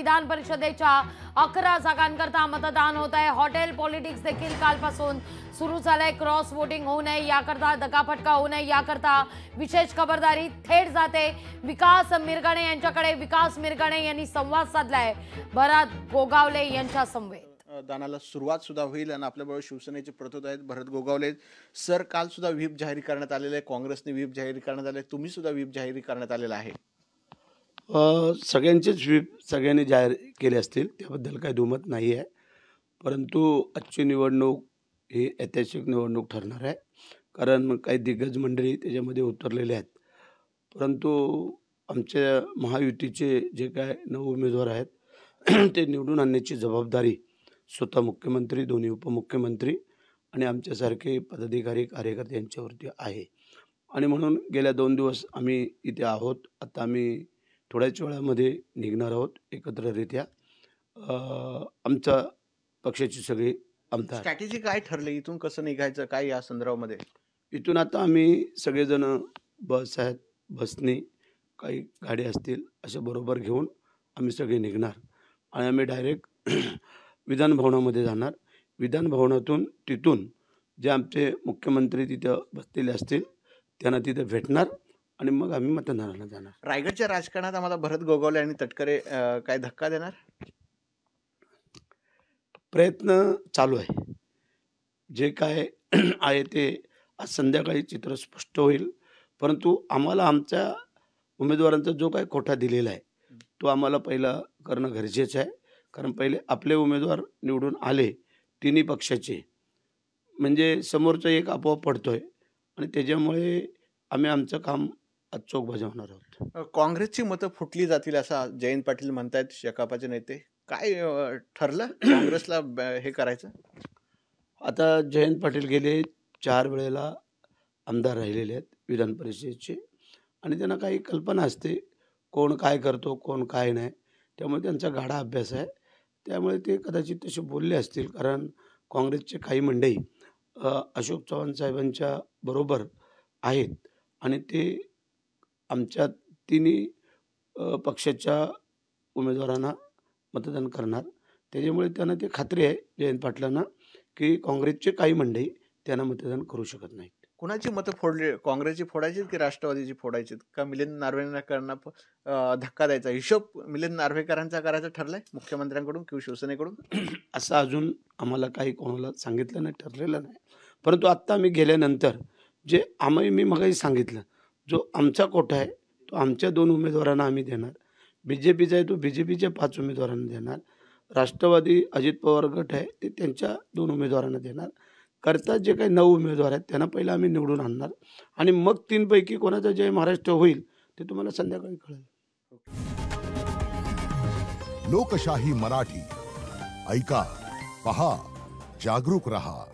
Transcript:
विधान परिषदेच्या अकरा जागांकरता मतदान होत आहे हॉटेल पॉलिटिक्स देखील कालपासून सुरू झालंय क्रॉस वोटिंग होऊ नये याकरता दगाफटका होऊ नये याकरता विशेष खबरदारी थेट जाते विकास मिरगणे यांच्याकडे विकास मिरगणे यांनी संवाद साधलाय भरत गोगावले यांच्या समवेत दानाला सुरुवात सुद्धा होईल आणि आपल्याबरोबर शिवसेनेचे प्रतोद आहेत भरत गोगावले सर काल सुद्धा व्हीप जाहीर करण्यात आलेले आहे काँग्रेसने व्हीप जाहीर करण्यात आले तुम्ही सुद्धा व्हीप जाहीर करण्यात आलेला आहे सगळ्यांचेच व्हीप सगळ्यांनी जाहीर केले असतील त्याबद्दल काही दुमत नाही आहे परंतु आजची निवडणूक ही ऐतिहासिक निवडणूक ठरणार आहे कारण काही दिग्गज मंडळी त्याच्यामध्ये उतरलेले आहेत परंतु आमच्या महायुतीचे जे काय नऊ उमेदवार आहेत ते निवडून आणण्याची जबाबदारी स्वतः मुख्यमंत्री दोन्ही उपमुख्यमंत्री आणि आमच्यासारखे पदाधिकारी कार्यकर्ते यांच्यावरती आहे आणि म्हणून गेल्या दोन दिवस आम्ही इथे आहोत आता आम्ही थोड्याच वेळामध्ये निघणार आहोत एकत्ररित्या आमचा पक्षाची सगळी आमदार स्ट्रॅटेजी काय ठरले इथून कसं निघायचं काय या संदर्भामध्ये इथून आता आम्ही सगळेजण बस आहेत बसने काही गाडी असतील असं बरोबर घेऊन आम्ही सगळे निघणार आणि आम्ही डायरेक्ट विधानभवनामध्ये जाणार विधानभवनातून तिथून जे आमचे मुख्यमंत्री तिथं बसलेले असतील त्यांना तिथं भेटणार आणि मग आम्ही मतदानाला जाणार रायगडच्या राजकारणात आम्हाला भरत गोगावले आणि तटकरे काय धक्का देणार प्रयत्न चालू आहे जे काय आहे ते आज संध्याकाळी चित्र स्पष्ट होईल परंतु आम्हाला आमच्या उमेदवारांचा जो काय खोटा दिलेला आहे तो आम्हाला पहिला करणं गरजेचं आहे कारण पहिले आपले उमेदवार निवडून आले तिन्ही पक्षाचे म्हणजे समोरचा एक आपोआप पडतो आहे आणि त्याच्यामुळे आम्ही आमचं काम अचोक बजावणार आहोत काँग्रेसची मतं फुटली जातील असं जयंत पाटील म्हणतायत शकापाचे नेते काय ठरलं काँग्रेसला हे करायचं आता जयंत पाटील गेले चार वेळेला आमदार राहिलेले आहेत विधान परिषदेचे आणि त्यांना काही कल्पना असते कोण काय करतो कोण काय नाही त्यामुळे त्यांचा गाढा अभ्यास आहे त्यामुळे ते कदाचित तसे बोलले असतील कारण काँग्रेसचे काही मंडई अशोक चव्हाण साहेबांच्या बरोबर आहेत आणि ते आमच्या तिन्ही पक्षाच्या उमेदवारांना मतदान करणार त्याच्यामुळे त्यांना ते खात्री आहे जयंत पाटलांना की काँग्रेसचे काही मंडळी त्यांना मतदान करू शकत नाहीत कोणाची मतं फोडली काँग्रेसची फोडायची की राष्ट्रवादीची फोडायची का मिलिंद नार्वेकरांना धक्का द्यायचा हिशोब मिलिंद नार्वेकरांचा करायचा ठरलाय मुख्यमंत्र्यांकडून किंवा शिवसेनेकडून असं अजून आम्हाला काही कोणाला सांगितलं नाही ठरलेलं नाही परंतु आत्ता मी गेल्यानंतर जे आम्ही मी मगाही सांगितलं जो आमचा कोटा आहे तो आमच्या दोन उमेदवारांना आम्ही देणार बी जे पीचा आहे तो बी जे पीच्या पाच उमेदवारांना देणार राष्ट्रवादी अजित पवार गट आहे ते त्यांच्या दोन उमेदवारांना देणार करता जे काही नऊ उमेदवार आहेत त्यांना पहिला आम्ही निवडून आणणार आणि मग तीनपैकी कोणाचा जय महाराष्ट्र होईल ते तुम्हाला संध्याकाळी कळेल लोकशाही मराठी ऐका पहा जागरूक रहा